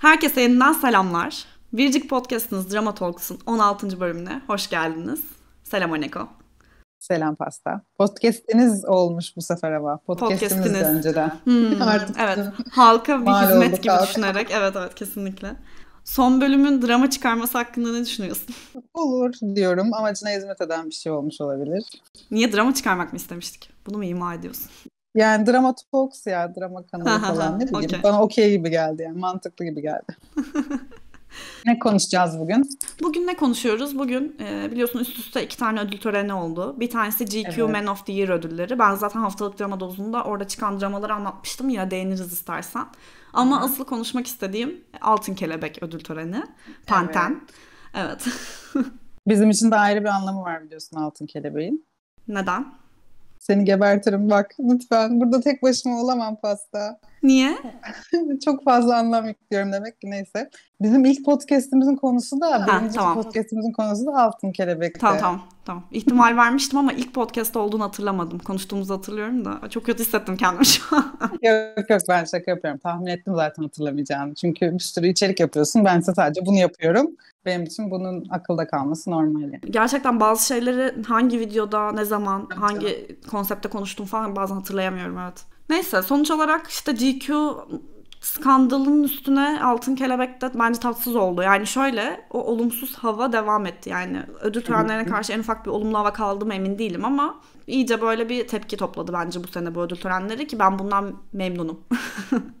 Herkese yeniden selamlar. Virgik Podcast'ınız Drama Talks'un 16. bölümüne hoş geldiniz. Selam Aneko. Selam Pasta. Podcast'iniz olmuş bu sefer ama. Podcast'iniz, önceden. Hmm, Artık evet. Halka bir Mal hizmet gibi halka. düşünerek. Evet evet kesinlikle. Son bölümün drama çıkarması hakkında ne düşünüyorsun? Olur diyorum. Amacına hizmet eden bir şey olmuş olabilir. Niye drama çıkarmak mı istemiştik? Bunu mu ima ediyorsun? Yani drama talks ya drama kanalı falan ne bileyim. Okay. Bana okey gibi geldi yani mantıklı gibi geldi. ne konuşacağız bugün? Bugün ne konuşuyoruz? Bugün e, biliyorsun üst üste iki tane ödül töreni oldu. Bir tanesi GQ evet. Man of the Year ödülleri. Ben zaten haftalık drama dozunda orada çıkan dramaları anlatmıştım. ya değiniriz istersen. Ama Hı-hı. asıl konuşmak istediğim Altın Kelebek ödül töreni. Panten. Evet. evet. Bizim için de ayrı bir anlamı var biliyorsun Altın Kelebeğin. Neden? Seni gebertirim bak lütfen. Burada tek başıma olamam pasta. Niye? Çok fazla anlam yüklüyorum demek ki neyse. Bizim ilk podcast'imizin konusu da, ha, birinci tamam. podcast'imizin konusu da altın kelebekti. Tamam tamam. tamam. İhtimal vermiştim ama ilk podcast olduğunu hatırlamadım. Konuştuğumuzu hatırlıyorum da çok kötü hissettim kendimi şu an. yok yok ben şaka yapıyorum. Tahmin ettim zaten hatırlamayacağını. Çünkü bir sürü içerik yapıyorsun. Ben size sadece bunu yapıyorum. Benim için bunun akılda kalması normal. Gerçekten bazı şeyleri hangi videoda, ne zaman, hangi konsepte konuştum falan bazen hatırlayamıyorum evet. Neyse sonuç olarak işte GQ skandalın üstüne Altın Kelebek de bence tatsız oldu. Yani şöyle o olumsuz hava devam etti. Yani ödül törenlerine karşı en ufak bir olumlu hava kaldı mı emin değilim ama iyice böyle bir tepki topladı bence bu sene bu ödül törenleri ki ben bundan memnunum.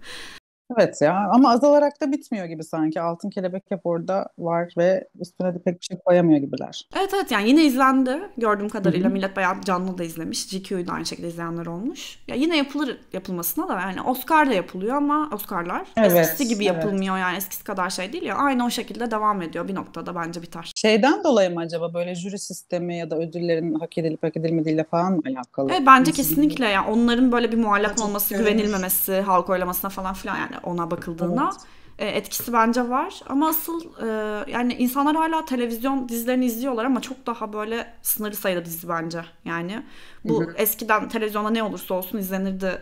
Evet ya ama azalarak da bitmiyor gibi sanki. Altın kelebek hep orada var ve üstüne de pek bir şey koyamıyor gibiler. Evet evet yani yine izlendi gördüğüm kadarıyla. Hı-hı. Millet bayağı canlı da izlemiş. GQ'yu da aynı şekilde izleyenler olmuş. Ya yine yapılır yapılmasına da yani Oscar da yapılıyor ama Oscar'lar evet, eskisi gibi evet. yapılmıyor yani eskisi kadar şey değil ya. Aynı o şekilde devam ediyor bir noktada bence biter. Şeyden dolayı mı acaba böyle jüri sistemi ya da ödüllerin hak edilip hak edilmediğiyle falan mı alakalı? Evet bence Nasıl kesinlikle ya yani onların böyle bir muallak olması, güvenilmemesi, halk oylamasına falan filan yani ona bakıldığına. Evet e, etkisi bence var. Ama asıl e, yani insanlar hala televizyon dizilerini izliyorlar ama çok daha böyle sınırlı sayıda dizi bence. Yani bu hı hı. eskiden televizyonda ne olursa olsun izlenirdi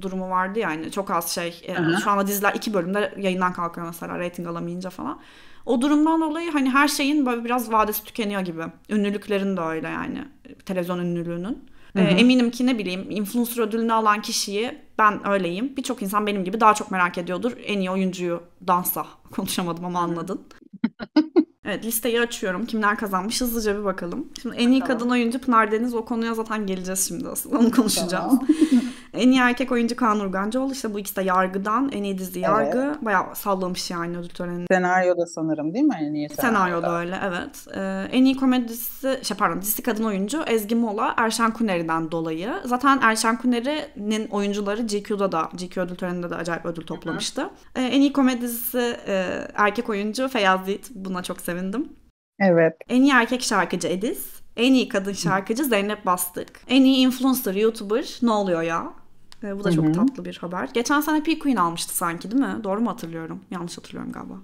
durumu vardı yani çok az şey. E, hı hı. Şu anda diziler iki bölümde yayından kalkıyor mesela reyting alamayınca falan. O durumdan dolayı hani her şeyin böyle biraz vadesi tükeniyor gibi. Ünlülüklerin de öyle yani televizyon ünlülüğünün. Hı hı. Ee, eminim ki ne bileyim influencer ödülünü alan kişiyi ben öyleyim. Birçok insan benim gibi daha çok merak ediyordur. En iyi oyuncuyu dansa. Konuşamadım ama anladın. evet listeyi açıyorum. Kimler kazanmış hızlıca bir bakalım. Şimdi en iyi bakalım. kadın oyuncu Pınar Deniz. O konuya zaten geleceğiz şimdi aslında. Onu konuşacağız. Tamam. En iyi erkek oyuncu Kaan Urgancıoğlu. işte bu ikisi de Yargı'dan. En iyi dizi Yargı. Evet. Bayağı sallamış yani ödül törenini. Senaryoda sanırım değil mi? En iyi senaryoda. senaryoda öyle evet. Ee, en iyi komedi dizisi, şey pardon dizisi kadın oyuncu Ezgi Mola Erşen Kuneri'den dolayı. Zaten Erşen Kuneri'nin oyuncuları GQ'da da GQ ödül töreninde de acayip ödül toplamıştı. Ee, en iyi komedi dizisi e, erkek oyuncu Feyyaz Yiğit. Buna çok sevindim. Evet. En iyi erkek şarkıcı Ediz. En iyi kadın şarkıcı Zeynep Bastık. En iyi influencer, youtuber ne oluyor ya? Ee, bu da Hı-hı. çok tatlı bir haber. Geçen sene P Queen almıştı sanki değil mi? Doğru mu hatırlıyorum? Yanlış hatırlıyorum galiba.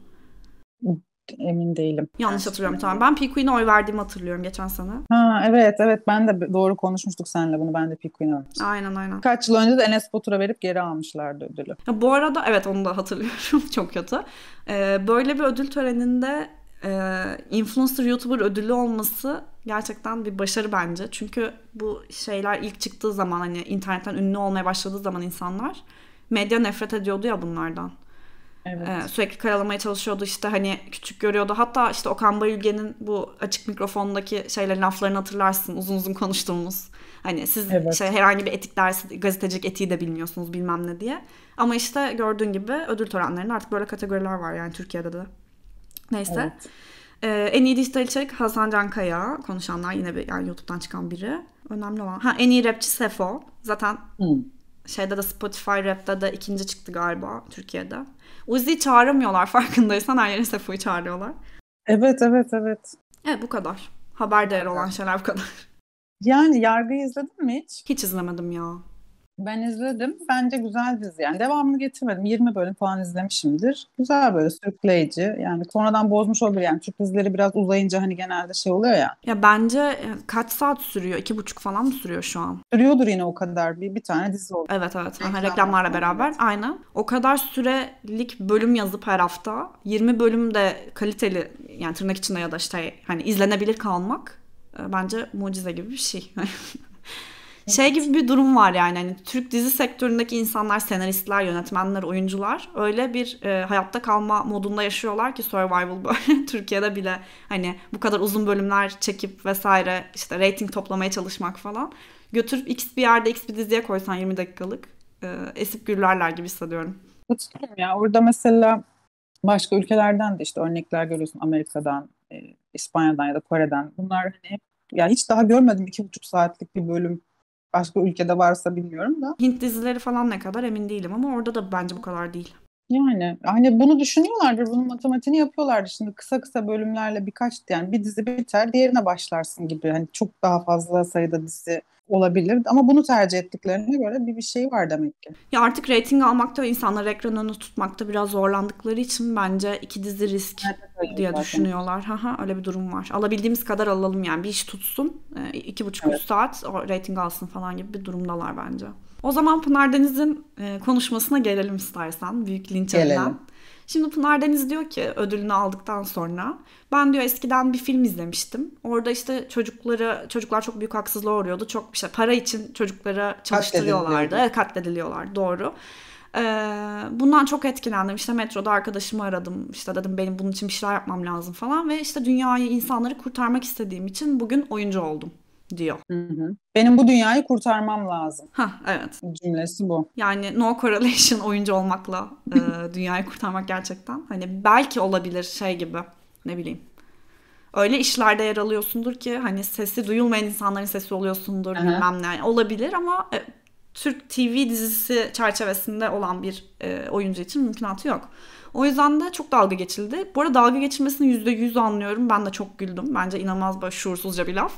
Emin değilim. Yanlış hatırlıyorum tamam. Ben P Queen'e oy verdiğimi hatırlıyorum geçen sene. Ha evet evet ben de doğru konuşmuştuk seninle bunu. Ben de P Queen'e vermiştim. Aynen aynen. Kaç yıl önce de Enes Batur'a verip geri almışlardı ödülü. Ya, bu arada evet onu da hatırlıyorum. çok kötü. Ee, böyle bir ödül töreninde e, influencer youtuber ödülü olması gerçekten bir başarı bence. Çünkü bu şeyler ilk çıktığı zaman hani internetten ünlü olmaya başladığı zaman insanlar medya nefret ediyordu ya bunlardan. Evet. Ee, sürekli karalamaya çalışıyordu işte hani küçük görüyordu. Hatta işte Okan Bayülgen'in bu açık mikrofondaki şeylerin laflarını hatırlarsın uzun uzun konuştuğumuz. Hani siz evet. şey herhangi bir etik dersi gazetecilik etiği de bilmiyorsunuz bilmem ne diye. Ama işte gördüğün gibi ödül törenlerinde artık böyle kategoriler var yani Türkiye'de de. Neyse. Evet. Ee, en iyi dijital içerik Hasan Cankaya Konuşanlar yine bir, yani YouTube'dan çıkan biri. Önemli olan. Ha en iyi rapçi Sefo. Zaten hmm. şeyde de Spotify Rap'te de ikinci çıktı galiba Türkiye'de. Uzi çağıramıyorlar farkındaysan her yere Sefo'yu çağırıyorlar. Evet evet evet. Evet bu kadar. Haber değer olan şeyler bu kadar. Yani yargıyı izledin mi hiç? Hiç izlemedim ya. Ben izledim. Bence güzel dizi. Yani devamını getirmedim. 20 bölüm falan izlemişimdir. Güzel böyle sürükleyici. Yani sonradan bozmuş olabilir. Yani Türk dizileri biraz uzayınca hani genelde şey oluyor ya. Ya bence e, kaç saat sürüyor? İki buçuk falan mı sürüyor şu an? Sürüyordur yine o kadar. Bir, bir tane dizi oldu. Evet evet. Reklam Aha, reklamlarla beraber. Evet. Aynen. O kadar sürelik bölüm yazıp her hafta 20 bölüm de kaliteli yani tırnak içinde ya da işte hani izlenebilir kalmak e, bence mucize gibi bir şey. Şey gibi bir durum var yani hani Türk dizi sektöründeki insanlar, senaristler, yönetmenler, oyuncular öyle bir e, hayatta kalma modunda yaşıyorlar ki survival böyle Türkiye'de bile hani bu kadar uzun bölümler çekip vesaire işte rating toplamaya çalışmak falan. Götürüp x bir yerde x bir diziye koysan 20 dakikalık e, esip gürlerler gibi hissediyorum. Katılıyorum ya orada mesela başka ülkelerden de işte örnekler görüyorsun Amerika'dan, e, İspanya'dan ya da Kore'den. Bunlar hani ya hiç daha görmedim iki buçuk saatlik bir bölüm Başka ülkede varsa bilmiyorum da. Hint dizileri falan ne kadar emin değilim ama orada da bence bu kadar değil. Yani hani bunu düşünüyorlardır, bunun matematiğini yapıyorlardır. Şimdi kısa kısa bölümlerle birkaç yani bir dizi biter, diğerine başlarsın gibi. Hani çok daha fazla sayıda dizi olabilir ama bunu tercih ettiklerine göre bir bir şey var demek ki. Ya artık reyting almakta ve insanlar ekran önü tutmakta biraz zorlandıkları için bence iki dizi risk evet, diye zaten. düşünüyorlar. Haha öyle bir durum var. Alabildiğimiz kadar alalım yani bir iş tutsun. E, iki buçuk evet. üç saat o reyting alsın falan gibi bir durumdalar bence. O zaman Pınar Deniz'in e, konuşmasına gelelim istersen Büyük Linç Gelelim. Şimdi Pınar Deniz diyor ki ödülünü aldıktan sonra ben diyor eskiden bir film izlemiştim. Orada işte çocukları çocuklar çok büyük haksızlığa uğruyordu. Çok bir şey para için çocuklara çalıştırıyorlardı. Katlediliyorlar. doğru. Ee, bundan çok etkilendim. İşte metroda arkadaşımı aradım. İşte dedim benim bunun için bir şeyler yapmam lazım falan ve işte dünyayı insanları kurtarmak istediğim için bugün oyuncu oldum diyor. Hı hı. Benim bu dünyayı kurtarmam lazım. Ha evet. Cümlesi bu. Yani no correlation oyuncu olmakla e, dünyayı kurtarmak gerçekten. Hani belki olabilir şey gibi ne bileyim. Öyle işlerde yer alıyorsundur ki hani sesi duyulmayan insanların sesi oluyorsundur Aha. bilmem ne. Yani olabilir ama e, Türk TV dizisi çerçevesinde olan bir e, oyuncu için mümkünatı yok. O yüzden de çok dalga geçildi. Bu arada dalga geçilmesini %100 anlıyorum. Ben de çok güldüm. Bence inanılmaz böyle şuursuzca bir laf.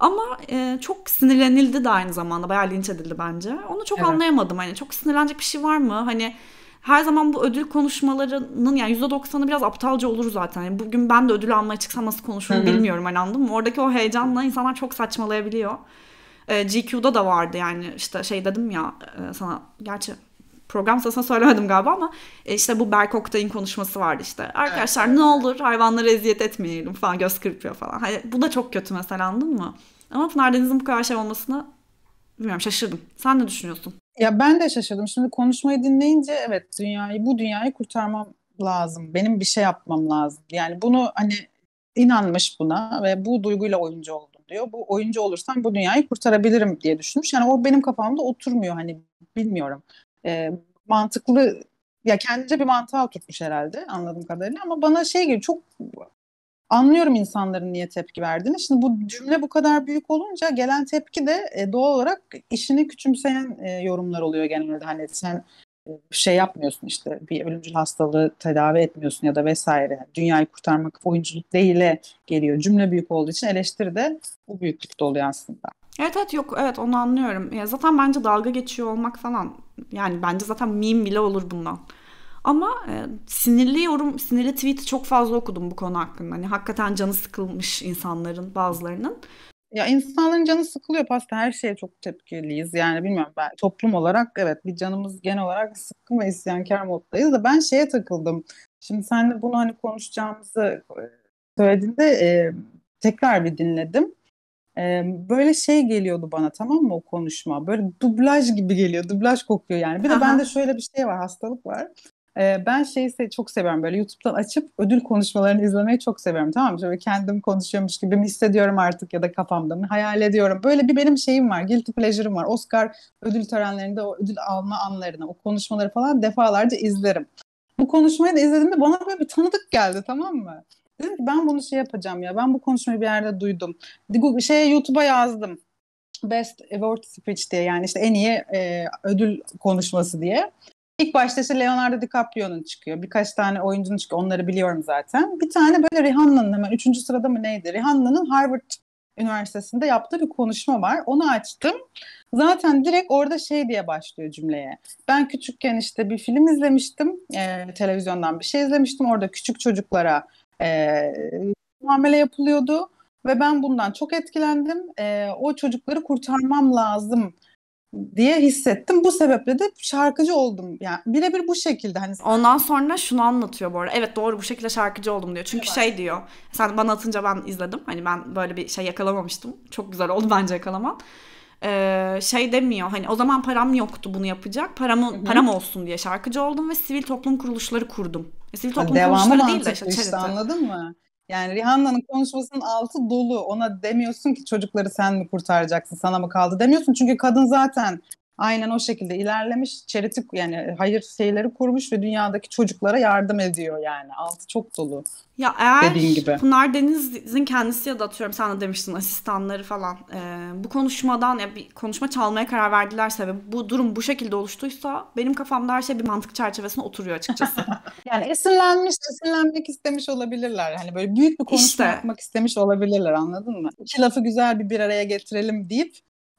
Ama e, çok sinirlenildi de aynı zamanda. Bayağı linç edildi bence. Onu çok evet. anlayamadım. Hani çok sinirlenecek bir şey var mı? Hani her zaman bu ödül konuşmalarının yani %90'ı biraz aptalca olur zaten. Yani bugün ben de ödül almaya çıksam nasıl konuşurum bilmiyorum hani anladın mı? Oradaki o heyecanla insanlar çok saçmalayabiliyor. E, GQ'da da vardı yani işte şey dedim ya e, sana gerçi Programda sana söylemedim galiba ama e, işte bu Berk Oktay'ın konuşması vardı işte. Arkadaşlar evet. ne olur hayvanlara eziyet etmeyelim falan göz kırpıyor falan. Hani, bu da çok kötü mesela anladın mı? Ama Pınar Deniz'in bu kadar şey olmasına bilmiyorum şaşırdım. Sen ne düşünüyorsun? Ya ben de şaşırdım. Şimdi konuşmayı dinleyince evet dünyayı bu dünyayı kurtarmam lazım. Benim bir şey yapmam lazım. Yani bunu hani inanmış buna ve bu duyguyla oyuncu oldum diyor. Bu oyuncu olursam bu dünyayı kurtarabilirim diye düşünmüş. Yani o benim kafamda oturmuyor hani bilmiyorum e, mantıklı ya kendince bir mantığa oturtmuş herhalde anladığım kadarıyla ama bana şey gibi çok anlıyorum insanların niye tepki verdiğini. Şimdi bu cümle bu kadar büyük olunca gelen tepki de e, doğal olarak işini küçümseyen e, yorumlar oluyor genelde. Hani sen e, şey yapmıyorsun işte bir ölümcül hastalığı tedavi etmiyorsun ya da vesaire. Dünyayı kurtarmak oyunculuk değil e geliyor. Cümle büyük olduğu için eleştiri de bu büyüklükte oluyor aslında. Evet evet yok evet onu anlıyorum. Ya zaten bence dalga geçiyor olmak falan. Yani bence zaten meme bile olur bundan. Ama e, sinirli yorum, sinirli tweet'i çok fazla okudum bu konu hakkında. Hani hakikaten canı sıkılmış insanların bazılarının. Ya insanların canı sıkılıyor pasta her şeye çok tepkiliyiz yani bilmiyorum ben toplum olarak evet bir canımız genel olarak sıkkın ve isyankar moddayız da ben şeye takıldım. Şimdi sen de bunu hani konuşacağımızı e, söylediğinde e, tekrar bir dinledim böyle şey geliyordu bana tamam mı o konuşma. Böyle dublaj gibi geliyor. Dublaj kokuyor yani. Bir de bende şöyle bir şey var hastalık var. ben şeyi çok seviyorum böyle YouTube'dan açıp ödül konuşmalarını izlemeyi çok seviyorum tamam mı? Şöyle kendim konuşuyormuş gibi mi hissediyorum artık ya da kafamda mı hayal ediyorum. Böyle bir benim şeyim var, guilty pleasure'ım var. Oscar ödül törenlerinde o ödül alma anlarını, o konuşmaları falan defalarca izlerim. Bu konuşmayı da izlediğimde bana böyle bir tanıdık geldi tamam mı? Dedim ki ben bunu şey yapacağım ya. Ben bu konuşmayı bir yerde duydum. Şey YouTube'a yazdım. Best Award Speech diye yani işte en iyi e, ödül konuşması diye. İlk başta işte Leonardo DiCaprio'nun çıkıyor. Birkaç tane oyuncunun çıkıyor. Onları biliyorum zaten. Bir tane böyle Rihanna'nın hemen üçüncü sırada mı neydi? Rihanna'nın Harvard Üniversitesi'nde yaptığı bir konuşma var. Onu açtım. Zaten direkt orada şey diye başlıyor cümleye. Ben küçükken işte bir film izlemiştim. E, televizyondan bir şey izlemiştim. Orada küçük çocuklara e, muamele yapılıyordu ve ben bundan çok etkilendim. E, o çocukları kurtarmam lazım diye hissettim. Bu sebeple de şarkıcı oldum. Yani birebir bu şekilde hani Ondan sonra şunu anlatıyor bu arada. Evet doğru bu şekilde şarkıcı oldum diyor. Çünkü evet. şey diyor. Sen bana atınca ben izledim. Hani ben böyle bir şey yakalamamıştım. Çok güzel oldu bence yakalaman. Ee, şey demiyor. Hani o zaman param yoktu bunu yapacak. Paramı param olsun diye şarkıcı oldum ve sivil toplum kuruluşları kurdum Sivil hani toplum yani kuruluşları değil de işte işte, anladın mı? Yani Rihanna'nın konuşmasının altı dolu. Ona demiyorsun ki çocukları sen mi kurtaracaksın, sana mı kaldı demiyorsun. Çünkü kadın zaten aynen o şekilde ilerlemiş. Charity yani hayır şeyleri kurmuş ve dünyadaki çocuklara yardım ediyor yani. Altı çok dolu. Ya eğer gibi. Pınar Deniz'in kendisi ya da atıyorum sen de demiştin asistanları falan e, bu konuşmadan ya bir konuşma çalmaya karar verdilerse ve bu durum bu şekilde oluştuysa benim kafamda her şey bir mantık çerçevesine oturuyor açıkçası. yani esinlenmiş, esinlenmek istemiş olabilirler. Hani böyle büyük bir konuşma işte. yapmak istemiş olabilirler anladın mı? İki lafı güzel bir bir araya getirelim deyip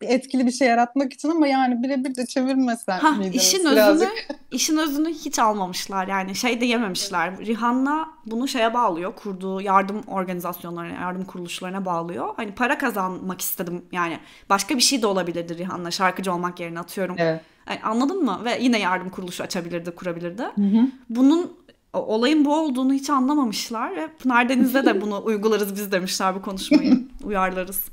etkili bir şey yaratmak için ama yani birebir de çevirmesen ha, miydiniz işin özünü, işin özünü hiç almamışlar yani şey de yememişler. Rihanna bunu şeye bağlıyor kurduğu yardım organizasyonlarına, yardım kuruluşlarına bağlıyor. Hani para kazanmak istedim yani başka bir şey de olabilirdi Rihanna şarkıcı olmak yerine atıyorum. Evet. Yani anladın mı? Ve yine yardım kuruluşu açabilirdi, kurabilirdi. Hı hı. Bunun olayın bu olduğunu hiç anlamamışlar ve Pınar Deniz'de de bunu uygularız biz demişler bu konuşmayı. Uyarlarız.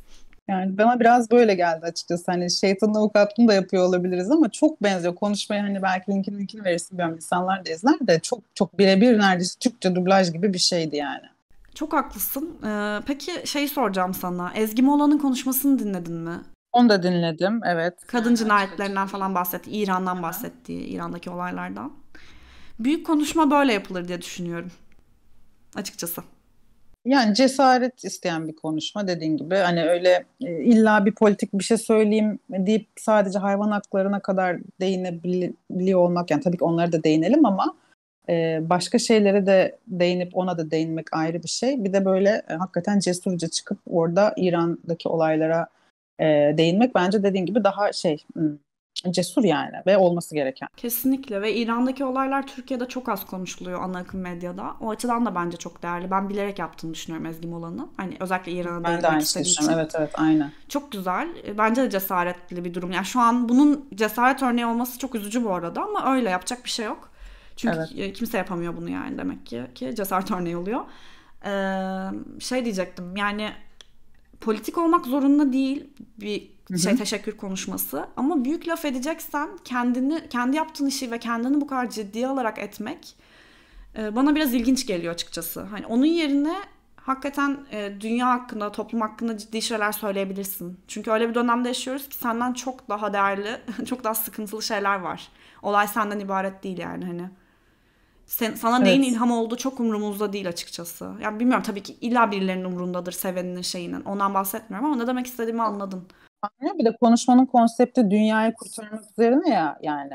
Yani bana biraz böyle geldi açıkçası. Hani şeytanın avukatını da yapıyor olabiliriz ama çok benziyor. Konuşmayı hani belki linkini linkini verirsin bilmiyorum insanlar da izler de çok çok birebir neredeyse Türkçe dublaj gibi bir şeydi yani. Çok haklısın. Ee, peki şeyi soracağım sana. Ezgi Mola'nın konuşmasını dinledin mi? Onu da dinledim evet. Kadın cinayetlerinden falan bahsetti. İran'dan bahsetti. İran'daki olaylardan. Büyük konuşma böyle yapılır diye düşünüyorum. Açıkçası yani cesaret isteyen bir konuşma dediğin gibi hani öyle e, illa bir politik bir şey söyleyeyim deyip sadece hayvan haklarına kadar değinebiliyor olmak yani tabii ki onlara da değinelim ama e, başka şeylere de değinip ona da değinmek ayrı bir şey. Bir de böyle e, hakikaten cesurca çıkıp orada İran'daki olaylara değinmek bence dediğin gibi daha şey hmm, ee, cesur yani ve olması gereken. Kesinlikle ve İran'daki olaylar Türkiye'de çok az konuşuluyor ana akım medyada. O açıdan da bence çok değerli. Ben bilerek yaptığını düşünüyorum Ezgi Mola'nın. Hani özellikle İran'a ben de aynı için. Evet evet aynı Çok güzel. Ee, bence de cesaretli bir durum. Yani şu an bunun cesaret örneği olması çok üzücü bu arada ama öyle yapacak bir şey yok. Çünkü evet. E, kimse yapamıyor bunu yani demek ki ki cesaret örneği oluyor. Ee, şey diyecektim yani politik olmak zorunda değil bir Hı-hı. şey teşekkür konuşması. Ama büyük laf edeceksen kendini kendi yaptığın işi ve kendini bu kadar ciddiye alarak etmek e, bana biraz ilginç geliyor açıkçası. Hani onun yerine hakikaten e, dünya hakkında, toplum hakkında ciddi şeyler söyleyebilirsin. Çünkü öyle bir dönemde yaşıyoruz ki senden çok daha değerli, çok daha sıkıntılı şeyler var. Olay senden ibaret değil yani hani. Sen, sana evet. neyin ilham olduğu çok umurumuzda değil açıkçası. Yani bilmiyorum tabii ki illa birilerinin umurundadır seveninin şeyinin. Ondan bahsetmiyorum ama ne demek istediğimi anladın anlıyor. Bir de konuşmanın konsepti dünyayı kurtarmak üzerine ya yani.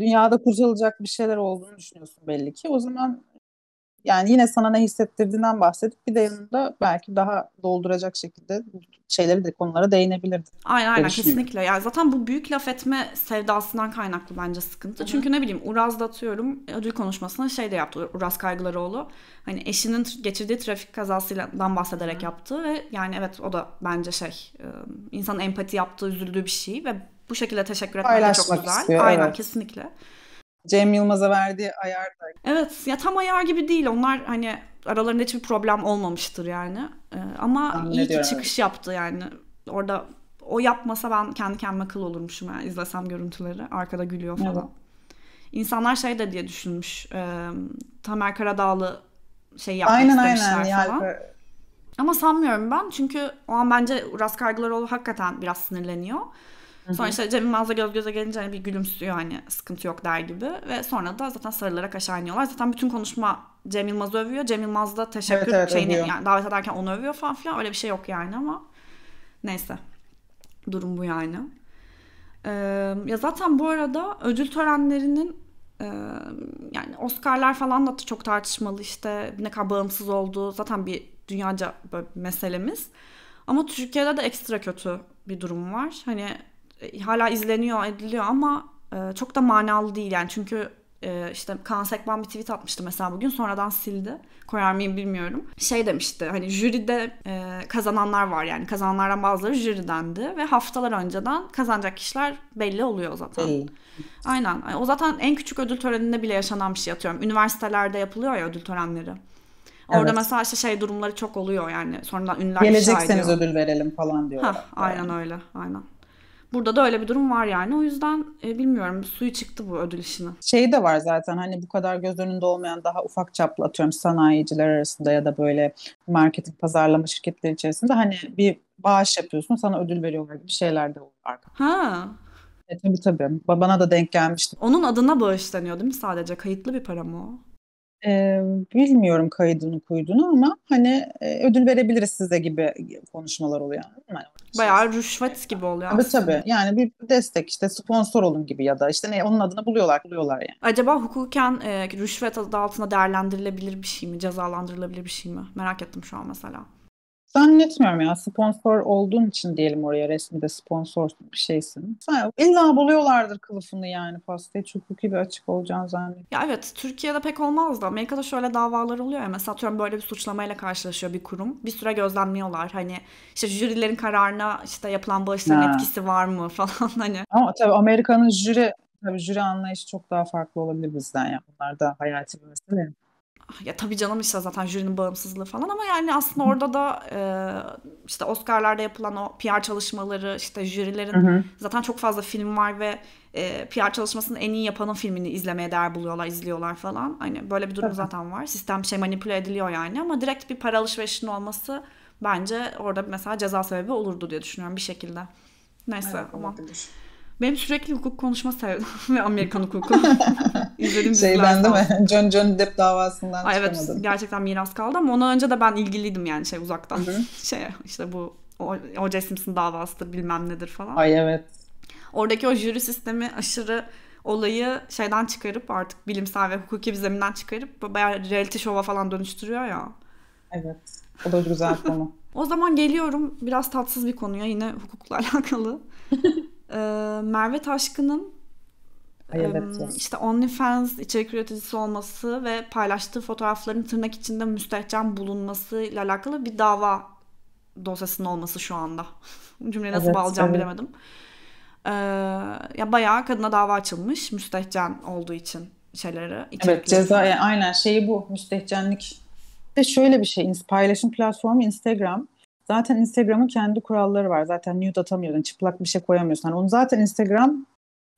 Dünyada kurtarılacak bir şeyler olduğunu düşünüyorsun belli ki. O zaman yani yine sana ne hissettirdiğinden bahsedip bir de yanında belki daha dolduracak şekilde şeyleri de konulara değinebilirdi. Aynen aynen kesinlikle. Yani zaten bu büyük laf etme sevdasından kaynaklı bence sıkıntı. Hı. Çünkü ne bileyim Uraz da atıyorum ödül konuşmasına şey de yaptı Uraz Kaygılarıoğlu. Hani eşinin geçirdiği trafik kazasından bahsederek Hı. yaptı ve yani evet o da bence şey insan empati yaptığı üzüldüğü bir şey ve bu şekilde teşekkür etmek de çok güzel. Istiyor, Aynen evet. kesinlikle. Cem Yılmaz'a verdiği ayar Evet ya tam ayar gibi değil. Onlar hani aralarında hiçbir problem olmamıştır yani. Ee, ama iyi ki çıkış yaptı yani. Orada o yapmasa ben kendi kendime kıl olurmuşum yani izlesem görüntüleri. Arkada gülüyor falan. Evet. İnsanlar şey de diye düşünmüş. E, Tamer Karadağlı şey yapmak aynen, istemişler aynen, falan. Yani. Ama sanmıyorum ben. Çünkü o an bence Uras Kargılaroğlu hakikaten biraz sinirleniyor. Sonra işte Cem Yılmaz'la göz göze gelince hani bir gülümsüyor hani sıkıntı yok der gibi. Ve sonra da zaten sarılarak aşağı iniyorlar. Zaten bütün konuşma Cem Yılmaz'ı övüyor. Cem Yılmaz da teşekkür evet, evet, şeyini övüyor. yani davet ederken onu övüyor falan filan. Öyle bir şey yok yani ama neyse. Durum bu yani. Ee, ya zaten bu arada ödül törenlerinin yani Oscar'lar falan da çok tartışmalı işte ne kadar bağımsız olduğu zaten bir dünyaca böyle bir meselemiz. Ama Türkiye'de de ekstra kötü bir durum var. Hani e, hala izleniyor ediliyor ama e, çok da manalı değil yani çünkü e, işte Kaan Sekban bir tweet atmıştı mesela bugün sonradan sildi. Koyar mıyım bilmiyorum. Şey demişti hani jüride e, kazananlar var yani kazananlardan bazıları jüridendi ve haftalar önceden kazanacak kişiler belli oluyor zaten. Hey. Aynen o zaten en küçük ödül töreninde bile yaşanan bir şey atıyorum. Üniversitelerde yapılıyor ya ödül törenleri. Orada evet. mesela işte şey durumları çok oluyor yani sonradan ünlüler Gelecekseniz ödül verelim falan diyorlar. Heh, yani. aynen öyle aynen. Burada da öyle bir durum var yani. O yüzden e, bilmiyorum suyu çıktı bu ödül işinin. Şey de var zaten hani bu kadar göz önünde olmayan daha ufak çaplı atıyorum sanayiciler arasında ya da böyle marketing pazarlama şirketleri içerisinde hani bir bağış yapıyorsun sana ödül veriyorlar gibi şeyler de oluyor Ha. E, tabii tabii. Bana da denk gelmişti. Onun adına bağışlanıyor değil mi sadece? Kayıtlı bir para mı o? E, bilmiyorum kaydını koyduğunu ama hani e, ödül verebiliriz size gibi konuşmalar oluyor. Yani. Şey Bayağı rüşvet gibi oluyor tabii, aslında. Tabii yani bir destek işte sponsor olun gibi ya da işte ne onun adını buluyorlar buluyorlar yani. Acaba hukuken e, rüşvet adı altında değerlendirilebilir bir şey mi? Cezalandırılabilir bir şey mi? Merak ettim şu an mesela. Zannetmiyorum ya sponsor olduğun için diyelim oraya resmi sponsor bir şeysin. İlla buluyorlardır kılıfını yani pastayı çok hukuki bir açık olacağını zannediyorum. Ya evet Türkiye'de pek olmaz da Amerika'da şöyle davalar oluyor ya mesela atıyorum böyle bir suçlamayla karşılaşıyor bir kurum. Bir süre gözlemliyorlar hani işte jürilerin kararına işte yapılan bağışların ha. etkisi var mı falan hani. Ama tabii Amerika'nın jüri tabii jüri anlayışı çok daha farklı olabilir bizden ya. Bunlar da hayati bir mesele. Ah, ya tabii canım işte zaten jürinin bağımsızlığı falan ama yani aslında orada da e, işte Oscar'larda yapılan o PR çalışmaları işte jürilerin hı hı. zaten çok fazla film var ve e, PR çalışmasının en iyi yapanın filmini izlemeye değer buluyorlar, izliyorlar falan. Hani böyle bir durum tabii. zaten var. Sistem şey manipüle ediliyor yani ama direkt bir para alışverişinin olması bence orada mesela ceza sebebi olurdu diye düşünüyorum bir şekilde. Neyse evet, ama olabilir. Benim sürekli hukuk konuşma sevdim ve Amerikan hukuku. İzlediğim Şeyden değil mi? John John Depp davasından Ay, evet, gerçekten miras kaldı ama ondan önce de ben ilgiliydim yani şey uzaktan. Hı-hı. Şey işte bu O.J. Simpson davasıdır bilmem nedir falan. Ay evet. Oradaki o jüri sistemi aşırı olayı şeyden çıkarıp artık bilimsel ve hukuki bir zeminden çıkarıp bayağı reality show'a falan dönüştürüyor ya. Evet. O da güzel konu. o zaman geliyorum biraz tatsız bir konuya yine hukukla alakalı e, Merve Taşkın'ın Hayırlısı. işte OnlyFans içerik üreticisi olması ve paylaştığı fotoğrafların tırnak içinde müstehcen bulunması ile alakalı bir dava dosyasının olması şu anda. Cümleyi nasıl evet, bağlayacağım evet. bilemedim. Ee, ya bayağı kadına dava açılmış müstehcen olduğu için şeyleri. Evet ceza yani e, aynen şeyi bu müstehcenlik. Ve şöyle bir şey paylaşım platformu Instagram Zaten Instagram'ın kendi kuralları var. Zaten nude atamıyorsun, çıplak bir şey koyamıyorsun. Yani onu zaten Instagram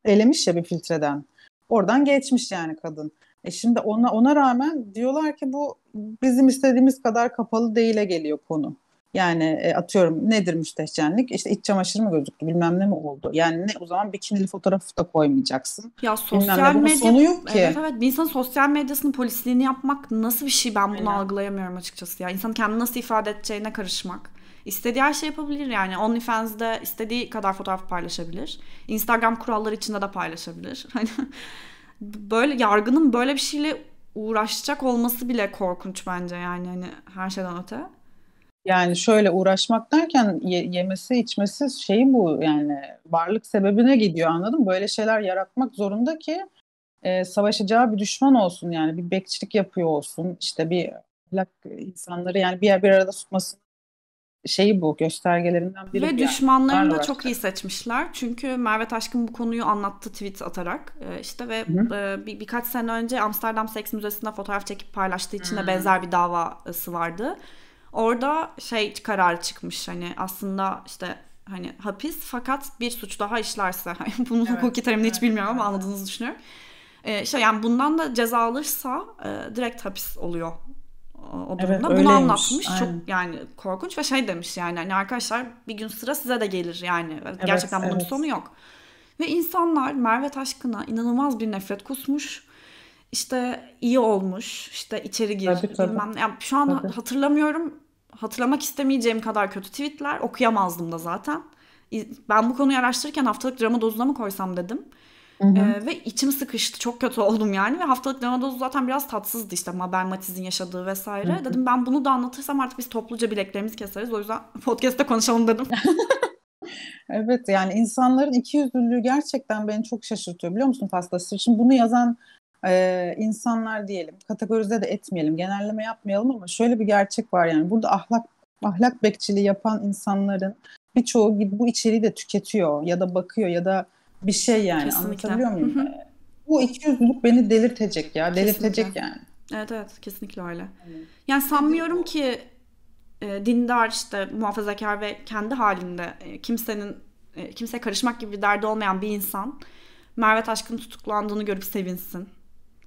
elemiş ya bir filtreden. Oradan geçmiş yani kadın. E şimdi ona ona rağmen diyorlar ki bu bizim istediğimiz kadar kapalı değile geliyor konu. Yani e, atıyorum nedir müstehcenlik? İşte iç çamaşır mı gözüktü bilmem ne mi oldu? Yani ne o zaman bikinili fotoğrafı da koymayacaksın. Ya sosyal bilmem ne, medya sonu yok ki. Evet evet bir insan sosyal medyasının polisliğini yapmak nasıl bir şey ben bunu Aynen. algılayamıyorum açıkçası ya. İnsan kendini nasıl ifade edeceğine karışmak istediği her şey yapabilir yani. OnlyFans'da istediği kadar fotoğraf paylaşabilir. Instagram kuralları içinde de paylaşabilir. Hani böyle yargının böyle bir şeyle uğraşacak olması bile korkunç bence yani hani her şeyden öte. Yani şöyle uğraşmak derken ye, yemesi içmesi şey bu yani varlık sebebine gidiyor anladım Böyle şeyler yaratmak zorunda ki e, savaşacağı bir düşman olsun yani bir bekçilik yapıyor olsun işte bir ahlak insanları yani bir yer bir arada tutmasını şeyi bu göstergelerinden biri. Ve düşmanlarını da çok iyi seçmişler. Çünkü Merve Taşkın bu konuyu anlattı tweet atarak. E, işte ve e, bir, birkaç sene önce Amsterdam Seks Müzesi'nde fotoğraf çekip paylaştığı için de benzer bir davası vardı. Orada şey kararı çıkmış hani aslında işte hani hapis fakat bir suç daha işlerse hani bunu evet, hukuki terimini evet, hiç bilmiyorum ama anladığınızı düşünüyorum. Ee, şey yani bundan da ceza alırsa e, direkt hapis oluyor o durumda. Evet, Bunu öyleymiş. anlatmış. Aynen. Çok yani korkunç ve şey demiş yani hani arkadaşlar bir gün sıra size de gelir yani. Evet, Gerçekten bunun evet. sonu yok. Ve insanlar Merve Taşkın'a inanılmaz bir nefret kusmuş. işte iyi olmuş. işte içeri gir. Tabii, tabii. Bilmem. Yani şu an tabii. hatırlamıyorum. Hatırlamak istemeyeceğim kadar kötü tweetler. Okuyamazdım da zaten. Ben bu konuyu araştırırken haftalık drama dozuna mı koysam dedim. Hı hı. ve içim sıkıştı. Çok kötü oldum yani. Ve haftalık nemadoz zaten biraz tatsızdı işte Mabel Matiz'in yaşadığı vesaire. Hı hı. Dedim ben bunu da anlatırsam artık biz topluca bileklerimizi keseriz. O yüzden podcast'te konuşalım dedim. evet yani insanların ikiyüzlülüğü gerçekten beni çok şaşırtıyor biliyor musun pastası? Şimdi bunu yazan e, insanlar diyelim kategorize de etmeyelim genelleme yapmayalım ama şöyle bir gerçek var yani burada ahlak ahlak bekçiliği yapan insanların birçoğu bu içeriği de tüketiyor ya da bakıyor ya da bir şey yani Kesinlikle. anlatabiliyor muyum? Hı-hı. Bu ikiyüzlülük beni delirtecek ya. Delirtecek kesinlikle. yani. Evet evet kesinlikle öyle. Evet. Yani sanmıyorum ki e, dindar işte muhafazakar ve kendi halinde e, kimsenin e, kimseye karışmak gibi bir derdi olmayan bir insan Merve Taşkın'ın tutuklandığını görüp sevinsin.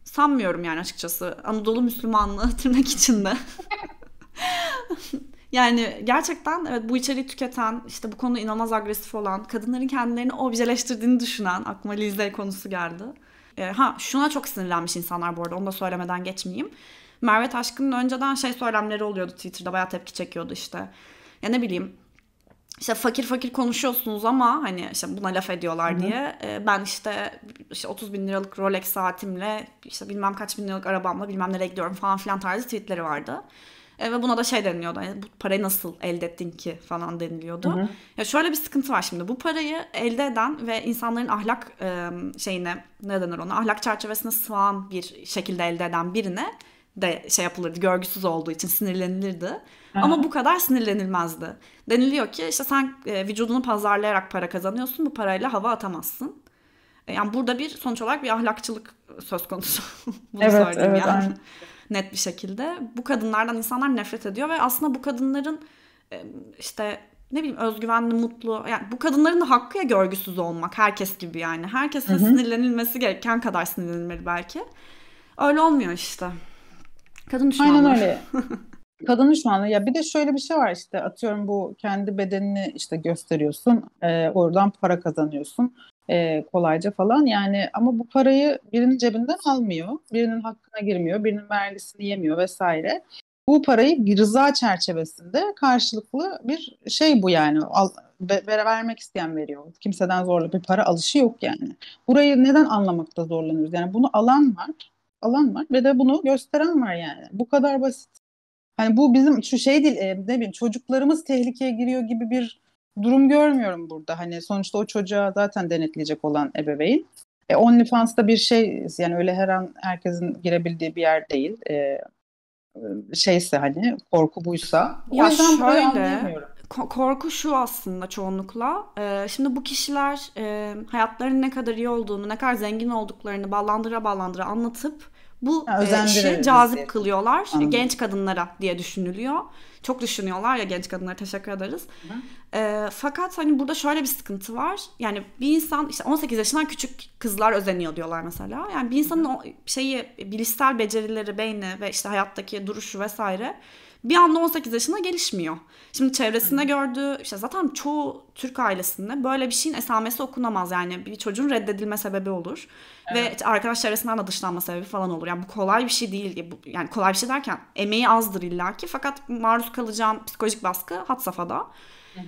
Sanmıyorum yani açıkçası. Anadolu Müslümanlığı tırnak içinde. Yani gerçekten evet bu içeriği tüketen, işte bu konuda inanılmaz agresif olan, kadınların kendilerini objeleştirdiğini düşünen aklıma Lizde konusu geldi. E, ha şuna çok sinirlenmiş insanlar bu arada onu da söylemeden geçmeyeyim. Merve Taşkın'ın önceden şey söylemleri oluyordu Twitter'da bayağı tepki çekiyordu işte. Ya ne bileyim işte fakir fakir konuşuyorsunuz ama hani işte buna laf ediyorlar Hı-hı. diye e, ben işte işte 30 bin liralık Rolex saatimle işte bilmem kaç bin liralık arabamla bilmem nereye gidiyorum falan filan tarzı tweetleri vardı. E, ve buna da şey deniliyordu. Yani bu parayı nasıl elde ettin ki falan deniliyordu. Hı hı. Ya şöyle bir sıkıntı var şimdi. Bu parayı elde eden ve insanların ahlak e, şeyine ne denir ona? Ahlak çerçevesine sığan bir şekilde elde eden birine de şey yapılırdı. Görgüsüz olduğu için sinirlenilirdi. Ama bu kadar sinirlenilmezdi. Deniliyor ki işte sen e, vücudunu pazarlayarak para kazanıyorsun. Bu parayla hava atamazsın. E, yani burada bir sonuç olarak bir ahlakçılık söz konusu. Bunu evet, söyledim evet, yani. Aynen. net bir şekilde. Bu kadınlardan insanlar nefret ediyor ve aslında bu kadınların e, işte ne bileyim özgüvenli, mutlu. Yani bu kadınların da hakkı ya görgüsüz olmak. Herkes gibi yani. Herkesin Hı-hı. sinirlenilmesi gereken kadar sinirlenilmeli belki. Öyle olmuyor işte. Kadın düşmanlığı. Aynen öyle. Kadın düşmanlığı. Ya bir de şöyle bir şey var işte atıyorum bu kendi bedenini işte gösteriyorsun. E, oradan para kazanıyorsun e, kolayca falan yani ama bu parayı birinin cebinden almıyor, birinin hakkına girmiyor, birinin vergisini yemiyor vesaire. Bu parayı bir rıza çerçevesinde karşılıklı bir şey bu yani al, be, vermek isteyen veriyor. Kimseden zorla bir para alışı yok yani. Burayı neden anlamakta zorlanıyoruz? Yani bunu alan var, alan var ve de bunu gösteren var yani. Bu kadar basit. Hani bu bizim şu şey değil, e, ne bileyim çocuklarımız tehlikeye giriyor gibi bir durum görmüyorum burada. Hani sonuçta o çocuğa zaten denetleyecek olan ebeveyn. E, OnlyFans'ta bir şey yani öyle her an herkesin girebildiği bir yer değil. E, şeyse hani korku buysa. O ya yüzden şöyle, anlayamıyorum. Korku şu aslında çoğunlukla. Ee, şimdi bu kişiler e, hayatlarının ne kadar iyi olduğunu, ne kadar zengin olduklarını ballandıra ballandıra anlatıp bu yani e, işi cazip diye. kılıyorlar Anladım. genç kadınlara diye düşünülüyor. Çok düşünüyorlar ya genç kadınlara teşekkür ederiz. E, fakat hani burada şöyle bir sıkıntı var. Yani bir insan işte 18 yaşından küçük kızlar özeniyor diyorlar mesela. Yani bir insanın o şeyi bilişsel becerileri, beyni ve işte hayattaki duruşu vesaire bir anda 18 yaşına gelişmiyor. Şimdi çevresinde Hı. gördüğü işte zaten çoğu Türk ailesinde böyle bir şeyin esamesi okunamaz yani bir çocuğun reddedilme sebebi olur evet. ve arkadaş çevresinden de dışlanma sebebi falan olur. Yani bu kolay bir şey değil. Yani kolay bir şey derken emeği azdır illaki fakat maruz kalacağım psikolojik baskı hat safhada.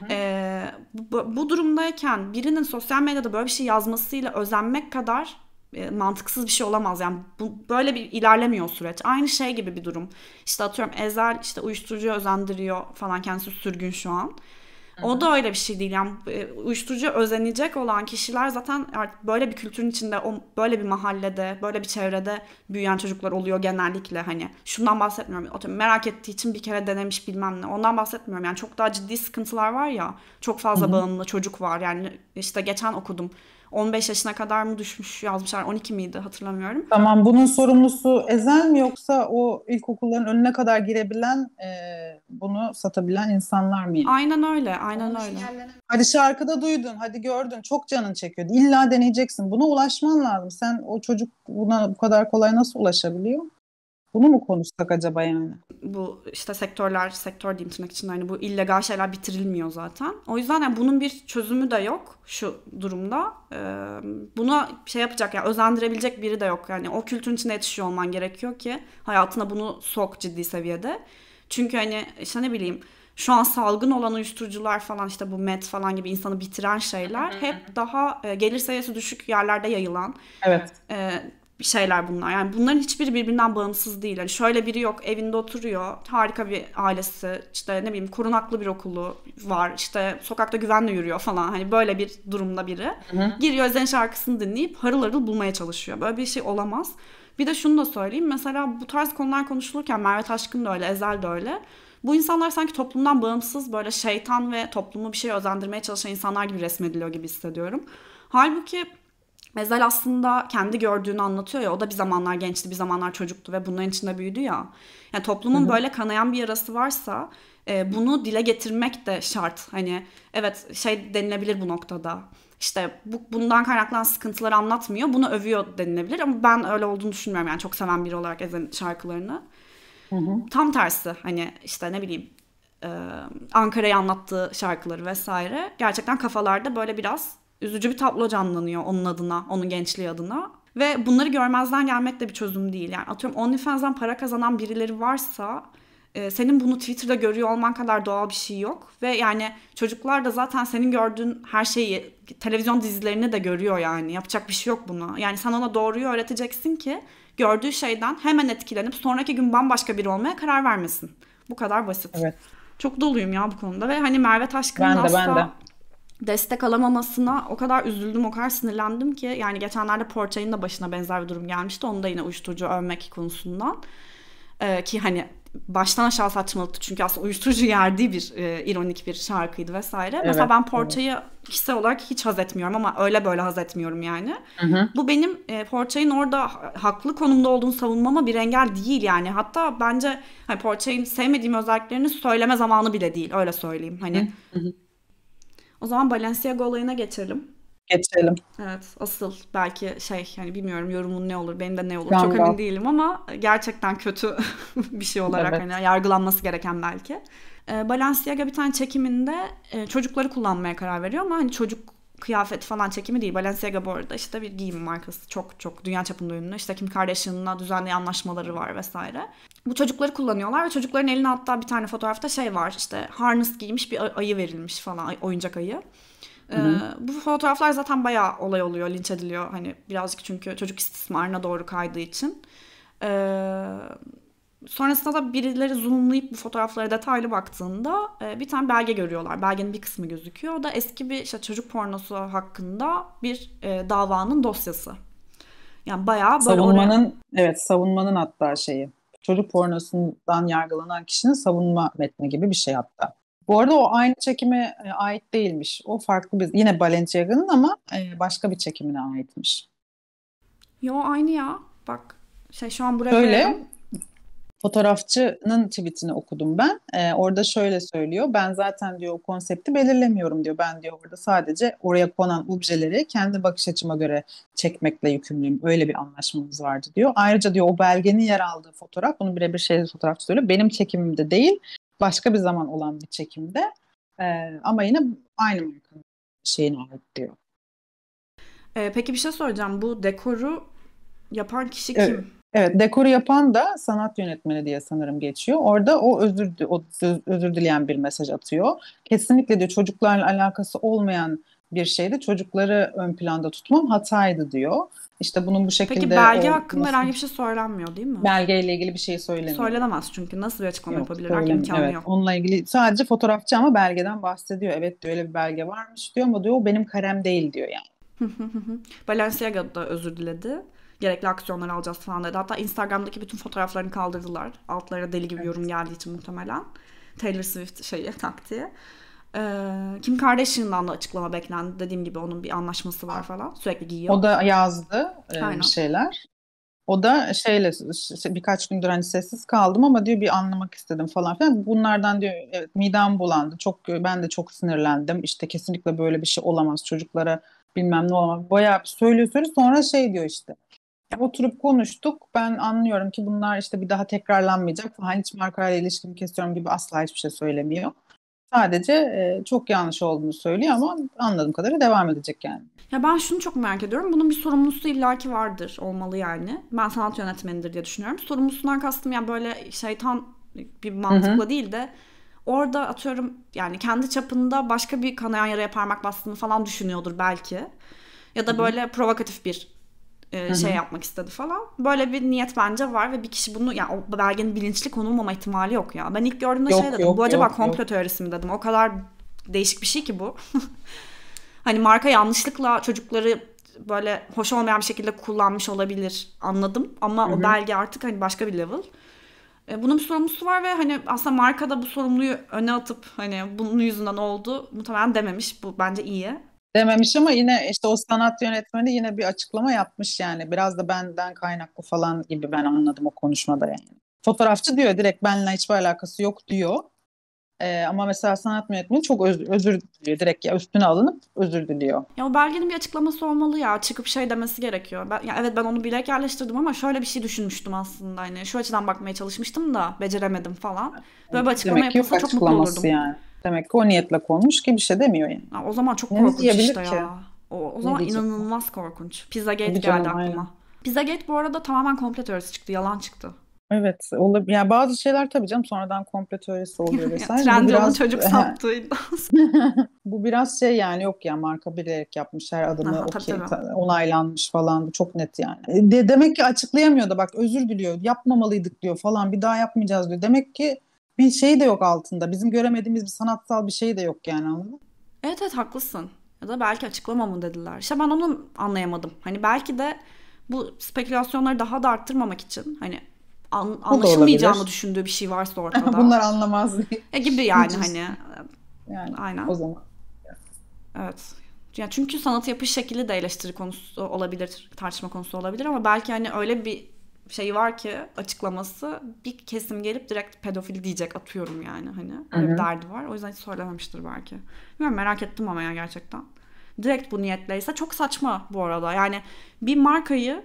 Ee, bu, bu durumdayken birinin sosyal medyada böyle bir şey yazmasıyla özenmek kadar e, mantıksız bir şey olamaz. Yani bu böyle bir ilerlemiyor süreç. Aynı şey gibi bir durum. İşte atıyorum Ezel işte uyuşturucu özendiriyor falan kendisi sürgün şu an. O da öyle bir şey değil. Yani e, uyuşturucu özenecek olan kişiler zaten artık böyle bir kültürün içinde, o böyle bir mahallede, böyle bir çevrede büyüyen çocuklar oluyor genellikle hani. Şundan bahsetmiyorum. Atıyorum, merak ettiği için bir kere denemiş bilmem ne. Ondan bahsetmiyorum. Yani çok daha ciddi sıkıntılar var ya. Çok fazla hı bağımlı çocuk var. Yani işte geçen okudum 15 yaşına kadar mı düşmüş yazmışlar 12 miydi hatırlamıyorum. Tamam bunun sorumlusu Ezel mi yoksa o ilkokulların önüne kadar girebilen e, bunu satabilen insanlar mı? Aynen öyle aynen Onun öyle. Yerlerine... Hadi şarkıda duydun hadi gördün çok canın çekiyordu illa deneyeceksin buna ulaşman lazım. Sen o çocuk buna bu kadar kolay nasıl ulaşabiliyor? Bunu mu konuşsak acaba yani? Bu işte sektörler, sektör diyeyim tırnak içinde hani bu illegal şeyler bitirilmiyor zaten. O yüzden yani bunun bir çözümü de yok şu durumda. Ee, buna şey yapacak yani özendirebilecek biri de yok. Yani o kültürün içinde yetişiyor olman gerekiyor ki hayatına bunu sok ciddi seviyede. Çünkü hani işte ne bileyim şu an salgın olan uyuşturucular falan işte bu met falan gibi insanı bitiren şeyler hep daha e, gelir sayısı düşük yerlerde yayılan. Evet. E, bir şeyler bunlar. Yani bunların hiçbiri birbirinden bağımsız değil. Yani şöyle biri yok evinde oturuyor. Harika bir ailesi. işte ne bileyim korunaklı bir okulu var. işte sokakta güvenle yürüyor falan. Hani böyle bir durumda biri. Hı-hı. Giriyor Özen şarkısını dinleyip harıl harıl bulmaya çalışıyor. Böyle bir şey olamaz. Bir de şunu da söyleyeyim. Mesela bu tarz konular konuşulurken Merve Taşkın da öyle, Ezel de öyle. Bu insanlar sanki toplumdan bağımsız böyle şeytan ve toplumu bir şey özendirmeye çalışan insanlar gibi resmediliyor gibi hissediyorum. Halbuki Mezel aslında kendi gördüğünü anlatıyor ya o da bir zamanlar gençti bir zamanlar çocuktu ve bunların içinde büyüdü ya. Yani toplumun Hı-hı. böyle kanayan bir yarası varsa e, bunu dile getirmek de şart. Hani evet şey denilebilir bu noktada işte bu, bundan kaynaklanan sıkıntıları anlatmıyor. Bunu övüyor denilebilir ama ben öyle olduğunu düşünmüyorum. Yani çok seven biri olarak Ezen şarkılarını. Hı hı. Tam tersi hani işte ne bileyim e, Ankara'yı anlattığı şarkıları vesaire. Gerçekten kafalarda böyle biraz üzücü bir tablo canlanıyor onun adına, onun gençliği adına. Ve bunları görmezden gelmek de bir çözüm değil. Yani atıyorum OnlyFans'dan para kazanan birileri varsa e, senin bunu Twitter'da görüyor olman kadar doğal bir şey yok. Ve yani çocuklar da zaten senin gördüğün her şeyi televizyon dizilerini de görüyor yani. Yapacak bir şey yok buna. Yani sen ona doğruyu öğreteceksin ki gördüğü şeyden hemen etkilenip sonraki gün bambaşka biri olmaya karar vermesin. Bu kadar basit. Evet. Çok doluyum ya bu konuda ve hani Merve Taşkın'ın asla... Ben de, ben de destek alamamasına o kadar üzüldüm, o kadar sinirlendim ki yani geçenlerde Porta'yın da başına benzer bir durum gelmişti. Onu da yine uyuşturucu övmek konusundan. Ee, ki hani baştan aşağı saçmalıktı çünkü aslında uyuşturucu yerdiği bir e, ironik bir şarkıydı vesaire. Evet, Mesela ben Porta'yı evet. kişisel olarak hiç haz etmiyorum ama öyle böyle haz etmiyorum yani. Hı hı. Bu benim e, Porçay'ın orada haklı konumda olduğunu savunmama bir engel değil yani. Hatta bence hani Porçay'ın sevmediğim özelliklerini söyleme zamanı bile değil öyle söyleyeyim. Hani hı hı. O zaman Balenciaga olayına geçelim. Geçelim. Evet asıl belki şey yani bilmiyorum yorumun ne olur benim de ne olur Ganga. çok emin değilim ama gerçekten kötü bir şey olarak evet. hani yargılanması gereken belki. Ee, Balenciaga bir tane çekiminde e, çocukları kullanmaya karar veriyor ama hani çocuk kıyafet falan çekimi değil. Balenciaga bu arada işte bir giyim markası. Çok çok dünya çapında ünlü. İşte Kim Kardashian'la düzenli anlaşmaları var vesaire. Bu çocukları kullanıyorlar ve çocukların eline hatta bir tane fotoğrafta şey var işte harness giymiş bir ayı verilmiş falan oyuncak ayı. Ee, bu fotoğraflar zaten bayağı olay oluyor, linç ediliyor. Hani birazcık çünkü çocuk istismarına doğru kaydığı için. Ee, sonrasında da birileri zoomlayıp bu fotoğraflara detaylı baktığında e, bir tane belge görüyorlar. Belgenin bir kısmı gözüküyor. O da eski bir işte çocuk pornosu hakkında bir e, davanın dosyası. Yani bayağı savunmanın oraya... evet savunmanın hatta şeyi çocuk pornosundan yargılanan kişinin savunma metni gibi bir şey hatta. Bu arada o aynı çekime e, ait değilmiş. O farklı bir yine Balenciaga'nın ama e, başka bir çekimine aitmiş. Yo aynı ya. Bak şey şu an buraya Öyle. Koyarım fotoğrafçının tweetini okudum ben. Ee, orada şöyle söylüyor. Ben zaten diyor konsepti belirlemiyorum diyor. Ben diyor orada sadece oraya konan objeleri kendi bakış açıma göre çekmekle yükümlüyüm. Öyle bir anlaşmamız vardı diyor. Ayrıca diyor o belgenin yer aldığı fotoğraf bunu birebir şeyde fotoğrafçı söylüyor. Benim çekimimde değil başka bir zaman olan bir çekimde. Ee, ama yine aynı markanın şeyini ait diyor. Ee, peki bir şey soracağım. Bu dekoru yapan kişi kim? Evet. Evet, dekoru yapan da sanat yönetmeni diye sanırım geçiyor. Orada o özür o özür dileyen bir mesaj atıyor. Kesinlikle diyor çocuklarla alakası olmayan bir şeydi. Çocukları ön planda tutmam hataydı diyor. İşte bunun bu şekilde... Peki belge hakkında herhangi bir şey söylenmiyor değil mi? Belgeyle ilgili bir şey söylemiyor. Söylenemez çünkü nasıl bir açıklama yapabilirler ki imkanı evet. yok. Onunla ilgili sadece fotoğrafçı ama belgeden bahsediyor. Evet diyor öyle bir belge varmış diyor ama diyor o benim karem değil diyor yani. Balenciaga da özür diledi gerekli aksiyonları alacağız falan dedi. Hatta Instagram'daki bütün fotoğraflarını kaldırdılar. Altlara deli gibi yorum geldiği için muhtemelen. Taylor Swift şeyi taktiği. Ee, Kim Kardashian'dan da açıklama beklendi. Dediğim gibi onun bir anlaşması var falan. Sürekli giyiyor. O da yazdı e, Aynen. bir şeyler. O da şeyle birkaç gündür hani sessiz kaldım ama diyor bir anlamak istedim falan filan. Bunlardan diyor evet midem bulandı. Çok ben de çok sinirlendim. İşte kesinlikle böyle bir şey olamaz çocuklara bilmem ne olamaz. Bayağı söylüyor söylüyor sonra şey diyor işte oturup konuştuk. Ben anlıyorum ki bunlar işte bir daha tekrarlanmayacak falan. Hiç markayla ilişkimi kesiyorum gibi asla hiçbir şey söylemiyor. Sadece e, çok yanlış olduğunu söylüyor ama anladığım kadarıyla devam edecek yani. Ya ben şunu çok merak ediyorum. Bunun bir sorumlusu illaki vardır olmalı yani. Ben sanat yönetmenidir diye düşünüyorum. Sorumlusundan kastım yani böyle şeytan bir mantıkla Hı-hı. değil de orada atıyorum yani kendi çapında başka bir kanayan yaraya parmak bastığını falan düşünüyordur belki. Ya da böyle Hı-hı. provokatif bir e, şey yapmak istedi falan. Böyle bir niyet bence var ve bir kişi bunu yani o belgenin bilinçli konulmama ihtimali yok ya. Ben ilk gördüğümde yok, şey dedim. Yok, bu acaba yok, komplo yok. teorisi mi dedim. O kadar değişik bir şey ki bu. hani marka yanlışlıkla çocukları böyle hoş olmayan bir şekilde kullanmış olabilir anladım ama Hı-hı. o belge artık hani başka bir level. E, bunun bir sorumlusu var ve hani aslında marka da bu sorumluyu öne atıp hani bunun yüzünden oldu muhtemelen dememiş. Bu bence iyi dememiş ama yine işte o sanat yönetmeni yine bir açıklama yapmış yani. Biraz da benden kaynaklı falan gibi ben anladım o konuşmada yani. Fotoğrafçı diyor direkt benimle hiçbir alakası yok diyor. Ee, ama mesela sanat yönetmeni çok öz, özür diliyor. Direkt ya üstüne alınıp özür diliyor. Ya o belgenin bir açıklaması olmalı ya. Çıkıp şey demesi gerekiyor. Ben, ya evet ben onu bilek yerleştirdim ama şöyle bir şey düşünmüştüm aslında. Hani şu açıdan bakmaya çalışmıştım da beceremedim falan. Böyle bir açıklama yapılsa çok mutlu olurdum. Yani. Demek ki o niyetle konmuş ki bir şey demiyor yani. Ha, o zaman çok ne korkunç işte ki? ya. O, o zaman inanılmaz korkunç. Pizza Gate geldi canım, aklıma. Aynen. Pizza Gate bu arada tamamen komplo teorisi çıktı. Yalan çıktı. Evet. Olab yani bazı şeyler tabii canım sonradan komplo teorisi oluyor vesaire. Trendyol'un biraz... çocuk sattığından Bu biraz şey yani yok ya marka bilerek yapmış her adımı okey onaylanmış falan bu çok net yani. E, de demek ki açıklayamıyor da bak özür diliyor yapmamalıydık diyor falan bir daha yapmayacağız diyor. Demek ki bir şey de yok altında. Bizim göremediğimiz bir sanatsal bir şey de yok yani anladın Evet evet haklısın. Ya da belki açıklama mı dediler. İşte ben onu anlayamadım. Hani belki de bu spekülasyonları daha da arttırmamak için hani an, anlaşılmayacağını düşündüğü bir şey varsa ortada. Bunlar anlamaz diye. E gibi yani hani. Yani Aynen. o zaman. Evet. Yani çünkü sanatı yapış şekli de eleştiri konusu olabilir, tartışma konusu olabilir ama belki hani öyle bir şey var ki açıklaması bir kesim gelip direkt pedofil diyecek atıyorum yani hani böyle bir derdi var. O yüzden hiç söylememiştir belki. Bilmiyorum merak ettim ama ya gerçekten. Direkt bu niyetleyse çok saçma bu arada. Yani bir markayı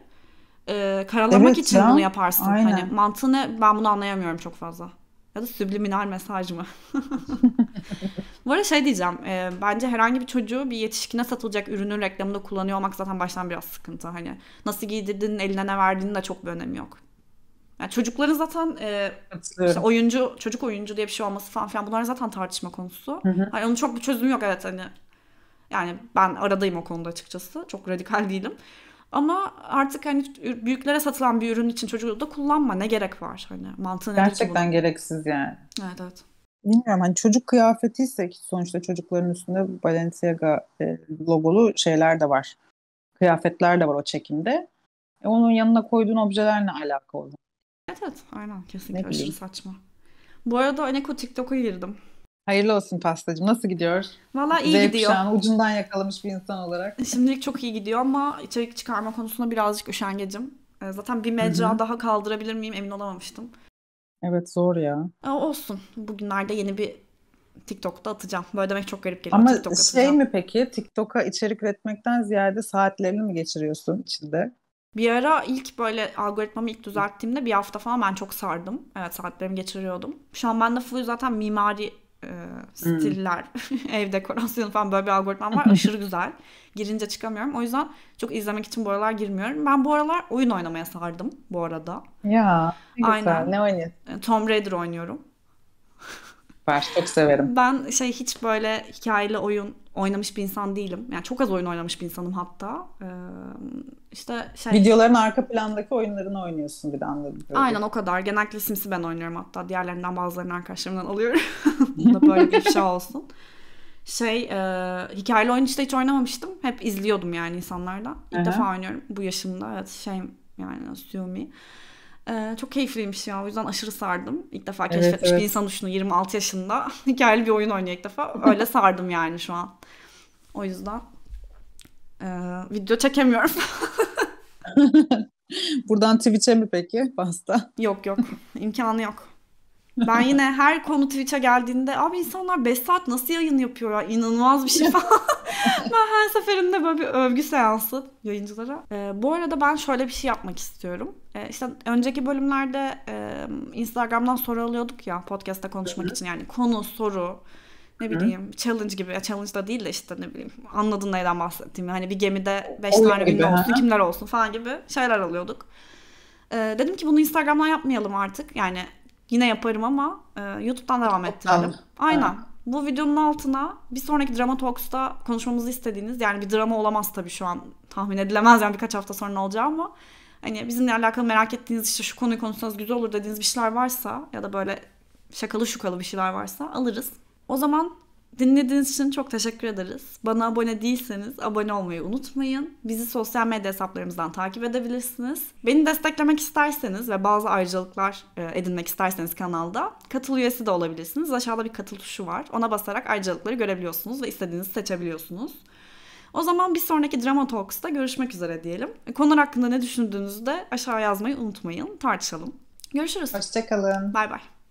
e, karalamak evet için ya. bunu yaparsın. Hani Aynen. Hani mantığını ben bunu anlayamıyorum çok fazla. Ya da subliminal mesaj mı? Bu arada şey diyeceğim. E, bence herhangi bir çocuğu bir yetişkine satılacak ürünün reklamında kullanıyor olmak zaten baştan biraz sıkıntı. Hani nasıl giydirdin, eline ne verdiğinin de çok bir önemi yok. Yani çocukların zaten e, işte oyuncu, çocuk oyuncu diye bir şey olması falan filan bunlar zaten tartışma konusu. Hı hı. Hani onun çok bir çözümü yok evet hani. Yani ben aradayım o konuda açıkçası. Çok radikal değilim. Ama artık hani büyüklere satılan bir ürün için çocuğu da kullanma. Ne gerek var hani mantığı Gerçekten gereksiz yani. Evet evet. Bilmiyorum hani çocuk kıyafeti ise sonuçta çocukların üstünde Balenciaga e, logolu şeyler de var. Kıyafetler de var o çekimde. E, onun yanına koyduğun objeler ne alaka oldu? Evet evet aynen kesinlikle ne aşırı saçma. Bu arada Aneko hani TikTok'a girdim. Hayırlı olsun pastacığım. Nasıl gidiyor? Valla iyi Z gidiyor. Kuşağını ucundan yakalamış bir insan olarak. Şimdilik çok iyi gidiyor ama içerik çıkarma konusunda birazcık üşengecim. Ee, zaten bir mecra Hı-hı. daha kaldırabilir miyim emin olamamıştım. Evet zor ya. Aa, olsun. Bugünlerde yeni bir TikTok'ta atacağım. Böyle demek çok garip geliyor. Ama TikTok şey atacağım. mi peki TikTok'a içerik üretmekten ziyade saatlerini mi geçiriyorsun içinde? Bir ara ilk böyle algoritmamı ilk düzelttiğimde bir hafta falan ben çok sardım. Evet saatlerimi geçiriyordum. Şu an ben de full zaten mimari e, stiller, hmm. ev dekorasyonu falan böyle bir algoritmam var. Aşırı güzel. Girince çıkamıyorum. O yüzden çok izlemek için bu aralar girmiyorum. Ben bu aralar oyun oynamaya sardım bu arada. Ya ne güzel. Aynen. Ne oynuyorsun? E, Tomb Raider oynuyorum. Var. Çok severim. Ben şey hiç böyle hikayeli oyun oynamış bir insan değilim. Yani çok az oyun oynamış bir insanım hatta. Ee, işte şey... Videoların arka plandaki oyunlarını oynuyorsun bir de anladım. Aynen o kadar. Genellikle Sims'i ben oynuyorum hatta. Diğerlerinden bazılarını arkadaşlarımdan alıyorum. da böyle bir şey olsun. Şey, e, hikayeli oyun işte hiç oynamamıştım. Hep izliyordum yani insanlardan. İlk Aha. defa oynuyorum bu yaşımda. Evet, şey yani Xiaomi. Ee, çok keyifliymiş ya. O yüzden aşırı sardım. İlk defa keşfetmiş evet. bir insan düşünün 26 yaşında. Hikayeli bir oyun oynuyor ilk defa. Öyle sardım yani şu an. O yüzden ee, video çekemiyorum. Buradan Twitch'e mi peki Basta? Yok yok. İmkanı yok. Ben yine her konu Twitch'e geldiğinde abi insanlar 5 saat nasıl yayın yapıyor ya inanılmaz bir şey falan. ben her seferinde böyle bir övgü seansı yayıncılara. Ee, bu arada ben şöyle bir şey yapmak istiyorum. Ee, işte önceki bölümlerde e, Instagram'dan soru alıyorduk ya podcast'ta konuşmak için yani konu, soru ne bileyim Hı? challenge gibi. Ya challenge da değil de işte ne bileyim anladın neyden bahsettiğimi. Hani bir gemide 5 tane ünlü olsun kimler olsun falan gibi şeyler alıyorduk. Ee, dedim ki bunu Instagram'dan yapmayalım artık. Yani Yine yaparım ama e, YouTube'dan devam ettirelim. Aynen. Aynen. Bu videonun altına bir sonraki Drama Talks'ta konuşmamızı istediğiniz yani bir drama olamaz tabii şu an tahmin edilemez yani birkaç hafta sonra olacağı ama hani bizimle alakalı merak ettiğiniz işte şu konuyu konuşsanız güzel olur dediğiniz bir şeyler varsa ya da böyle şakalı şukalı bir şeyler varsa alırız. O zaman Dinlediğiniz için çok teşekkür ederiz. Bana abone değilseniz abone olmayı unutmayın. Bizi sosyal medya hesaplarımızdan takip edebilirsiniz. Beni desteklemek isterseniz ve bazı ayrıcalıklar e, edinmek isterseniz kanalda katıl üyesi de olabilirsiniz. Aşağıda bir katıl tuşu var. Ona basarak ayrıcalıkları görebiliyorsunuz ve istediğinizi seçebiliyorsunuz. O zaman bir sonraki Drama Talks'ta görüşmek üzere diyelim. E, konular hakkında ne düşündüğünüzü de aşağı yazmayı unutmayın. Tartışalım. Görüşürüz. Hoşçakalın. Bay bay.